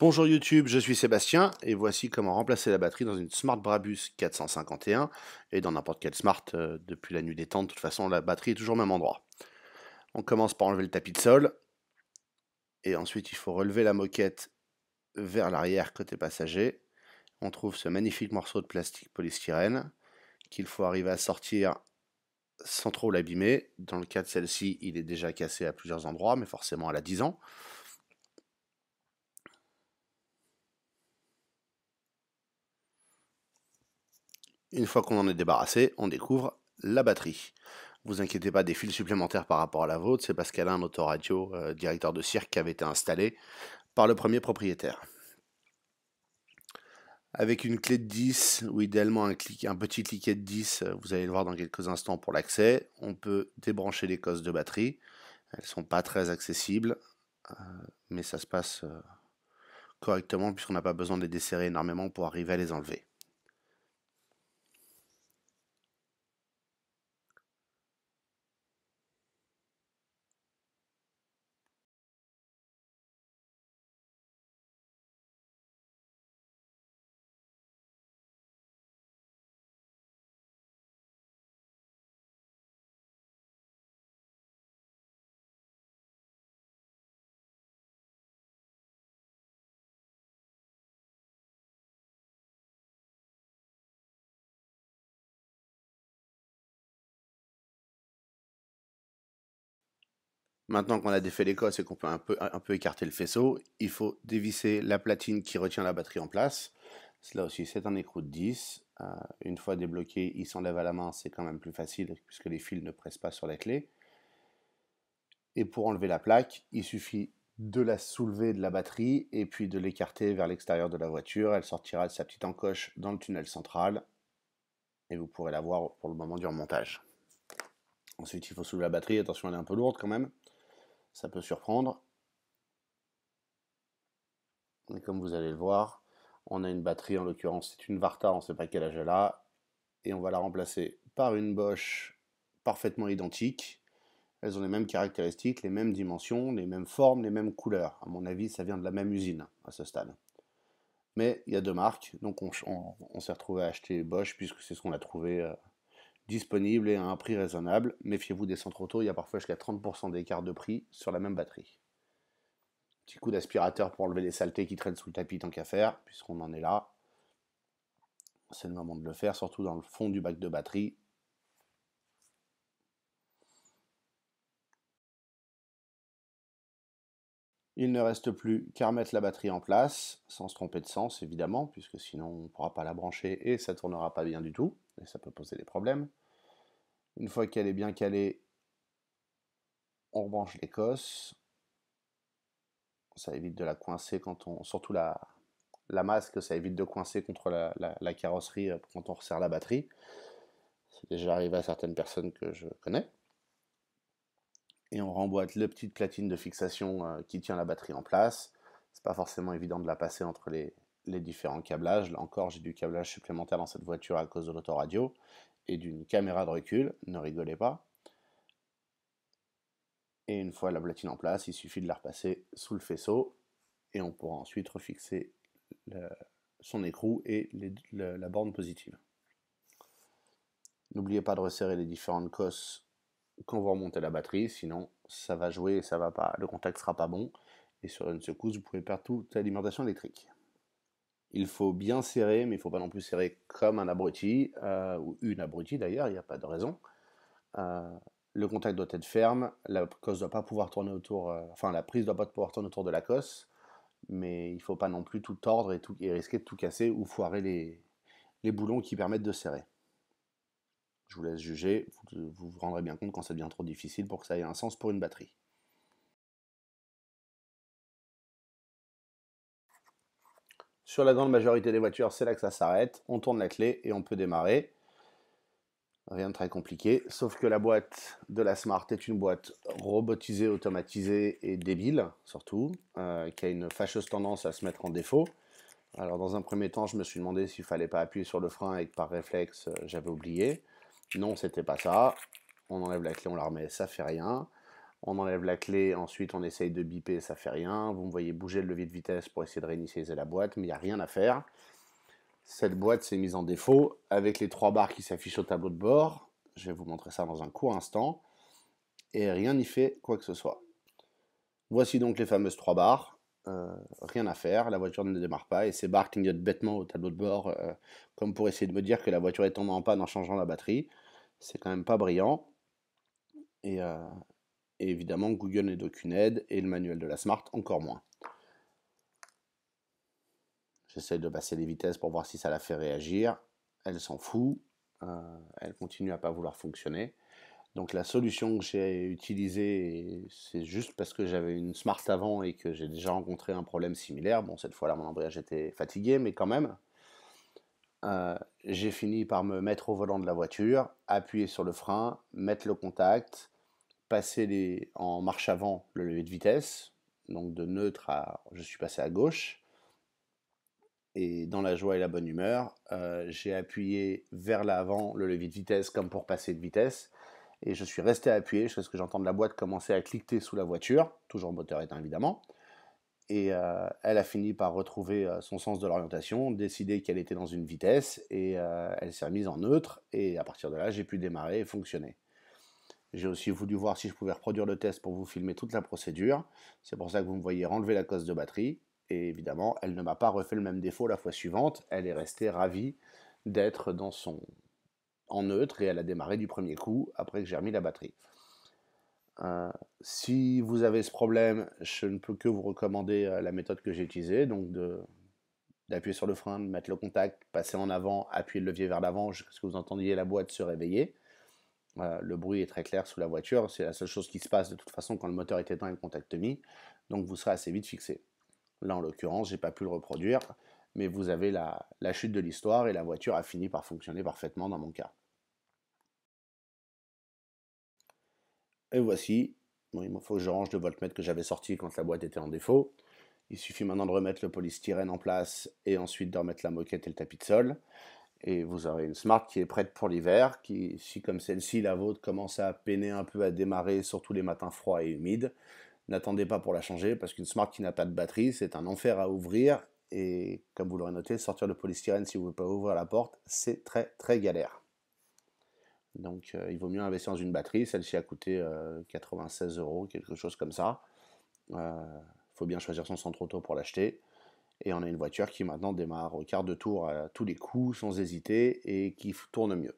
Bonjour YouTube, je suis Sébastien et voici comment remplacer la batterie dans une Smart Brabus 451 et dans n'importe quelle Smart euh, depuis la nuit des temps. De toute façon, la batterie est toujours au même endroit. On commence par enlever le tapis de sol et ensuite il faut relever la moquette vers l'arrière côté passager. On trouve ce magnifique morceau de plastique polystyrène qu'il faut arriver à sortir sans trop l'abîmer. Dans le cas de celle-ci, il est déjà cassé à plusieurs endroits, mais forcément elle a 10 ans. Une fois qu'on en est débarrassé, on découvre la batterie. Vous inquiétez pas des fils supplémentaires par rapport à la vôtre, c'est parce qu'elle a un autoradio, euh, directeur de cirque, qui avait été installé par le premier propriétaire. Avec une clé de 10 ou idéalement un, petit cliquet de 10, euh, vous allez le voir dans quelques instants pour l'accès, on peut débrancher les cosses de batterie. Elles ne sont pas très accessibles, euh, mais ça se passe correctement puisqu'on n'a pas besoin de les desserrer énormément pour arriver à les enlever. Maintenant qu'on a défait l'écosse et qu'on peut un peu, écarter le faisceau, il faut dévisser la platine qui retient la batterie en place. Cela aussi, c'est un écrou de 10. Euh, une fois débloqué, il s'enlève à la main, c'est quand même plus facile puisque les fils ne pressent pas sur la clé. Et pour enlever la plaque, il suffit de la soulever de la batterie et puis de l'écarter vers l'extérieur de la voiture. Elle sortira de sa petite encoche dans le tunnel central et vous pourrez la voir pour le moment du remontage. Ensuite, il faut soulever la batterie. Attention, elle est un peu lourde quand même ça peut surprendre. mais comme vous allez le voir, on a une batterie, en l'occurrence c'est une Varta, on ne sait pas quel âge elle a, et on va la remplacer par une Bosch parfaitement identique. Elles ont les mêmes caractéristiques, les mêmes dimensions, les mêmes formes, les mêmes couleurs. À mon avis, ça vient de la même usine à ce stade. Mais il y a deux marques, donc on, s'est retrouvé à acheter Bosch puisque c'est ce qu'on a trouvé euh, disponible et à un prix raisonnable. Méfiez-vous des centres auto, il y a parfois jusqu'à 30% d'écart de prix sur la même batterie. Petit coup d'aspirateur pour enlever les saletés qui traînent sous le tapis tant qu'à faire, puisqu'on en est là. C'est le moment de le faire, surtout dans le fond du bac de batterie. Il ne reste plus qu'à remettre la batterie en place, sans se tromper de sens évidemment, puisque sinon on ne pourra pas la brancher et ça tournera pas bien du tout, et ça peut poser des problèmes. Une fois qu'elle est bien calée, on rebranche l'écosse. Ça évite de la coincer quand on... Surtout la, la masque, ça évite de coincer contre la, la carrosserie euh, quand on resserre la batterie. C'est déjà arrivé à certaines personnes que je connais et on remboîte la petite platine de fixation euh, qui tient la batterie en place. C'est pas forcément évident de la passer entre les, différents câblages. Là encore, j'ai du câblage supplémentaire dans cette voiture à cause de l'autoradio et d'une caméra de recul, ne rigolez pas. Et une fois la platine en place, il suffit de la repasser sous le faisceau et on pourra ensuite refixer son écrou et la borne positive. N'oubliez pas de resserrer les différentes cosses quand vous remontez la batterie, sinon ça va jouer et ça va pas, le contact sera pas bon, et sur une secousse, vous pouvez perdre toute l'alimentation électrique. Il faut bien serrer, mais il ne faut pas non plus serrer comme un abruti, euh, ou une abruti d'ailleurs, il n'y a pas de raison. Euh, le contact doit être ferme, la cosse doit pas pouvoir tourner autour, euh, enfin la prise doit pas pouvoir tourner autour de la cosse, mais il ne faut pas non plus tout tordre et, tout, risquer de tout casser ou foirer les, les boulons qui permettent de serrer. Je vous laisse juger, vous vous, rendrez bien compte quand ça devient trop difficile pour que ça ait un sens pour une batterie. Sur la grande majorité des voitures, c'est là que ça s'arrête. On tourne la clé et on peut démarrer. Rien de très compliqué, sauf que la boîte de la Smart est une boîte robotisée, automatisée et débile, surtout, euh, qui a une fâcheuse tendance à se mettre en défaut. Alors dans un premier temps, je me suis demandé s'il ne fallait pas appuyer sur le frein et que par réflexe, euh, j'avais oublié. Non, c'était pas ça. On enlève la clé, on la remet, ça fait rien. On enlève la clé, ensuite on essaye de biper, ça fait rien. Vous me voyez bouger le levier de vitesse pour essayer de réinitialiser la boîte, mais il n'y a rien à faire. Cette boîte s'est mise en défaut avec les trois barres qui s'affichent au tableau de bord. Je vais vous montrer ça dans un court instant. Et rien n'y fait quoi que ce soit. Voici donc les fameuses trois barres. Euh, rien à faire, la voiture ne démarre pas et ces barres clignotent bêtement au tableau de bord euh, comme pour essayer de me dire que la voiture est tombée en panne en changeant la batterie c'est quand même pas brillant. Euh, et, évidemment, Google n'est d'aucune aide et le manuel de la Smart encore moins. J'essaie de passer les vitesses pour voir si ça la fait réagir. Elle s'en fout. Euh, elle continue à pas vouloir fonctionner. Donc la solution que j'ai utilisée, c'est juste parce que j'avais une Smart avant et que j'ai déjà rencontré un problème similaire. Bon, cette fois-là, mon embrayage était fatigué, mais quand même, euh, j'ai fini par me mettre au volant de la voiture, appuyer sur le frein, mettre le contact, passer en marche avant le levier de vitesse, donc de neutre à je suis passé à gauche. Et dans la joie et la bonne humeur, euh, j'ai appuyé vers l'avant le levier de vitesse comme pour passer de vitesse. Et je suis resté appuyé jusqu'à ce que j'entende la boîte commencer à cliquer sous la voiture, toujours moteur éteint évidemment. Et euh, elle a fini par retrouver euh, son sens de l'orientation, décider qu'elle était dans une vitesse, et euh, elle s'est mise en neutre, et à partir de là, j'ai pu démarrer et fonctionner. J'ai aussi voulu voir si je pouvais reproduire le test pour vous filmer toute la procédure. C'est pour ça que vous me voyez enlever la cause de batterie. Et évidemment, elle ne m'a pas refait le même défaut la fois suivante. Elle est restée ravie d'être dans son en neutre et elle a démarré du premier coup après que j'ai remis la batterie. Euh, si vous avez ce problème, je ne peux que vous recommander euh, la méthode que j'ai utilisée, donc d'appuyer sur le frein, de mettre le contact, passer en avant, appuyer le levier vers l'avant jusqu'à ce que vous entendiez la boîte se réveiller. Euh, le bruit est très clair sous la voiture, c'est la seule chose qui se passe de toute façon quand le moteur est éteint et le contact mis, donc vous serez assez vite fixé. Là en l'occurrence, j'ai pas pu le reproduire, mais vous avez la, la chute de l'histoire et la voiture a fini par fonctionner parfaitement dans mon cas. Et voici, il me faut que je range le voltmètre que j'avais sorti quand la boîte était en défaut. Il suffit maintenant de remettre le polystyrène en place et ensuite de remettre la moquette et le tapis de sol. Et vous aurez une Smart qui est prête pour l'hiver, qui, si comme celle-ci, la vôtre commence à peiner un peu à démarrer, surtout les matins froids et humides, n'attendez pas pour la changer, parce qu'une Smart qui n'a pas de batterie, c'est un enfer à ouvrir. Et comme vous l'aurez noté, sortir le polystyrène si vous ne pouvez pas ouvrir la porte, c'est très très galère. Donc, euh, il vaut mieux investir dans une batterie. Celle-ci a coûté 96 euh, euros, quelque chose comme ça. Il euh, faut bien choisir son centre auto pour l'acheter. Et on a une voiture qui maintenant démarre au quart de tour à tous les coups, sans hésiter, et qui tourne mieux.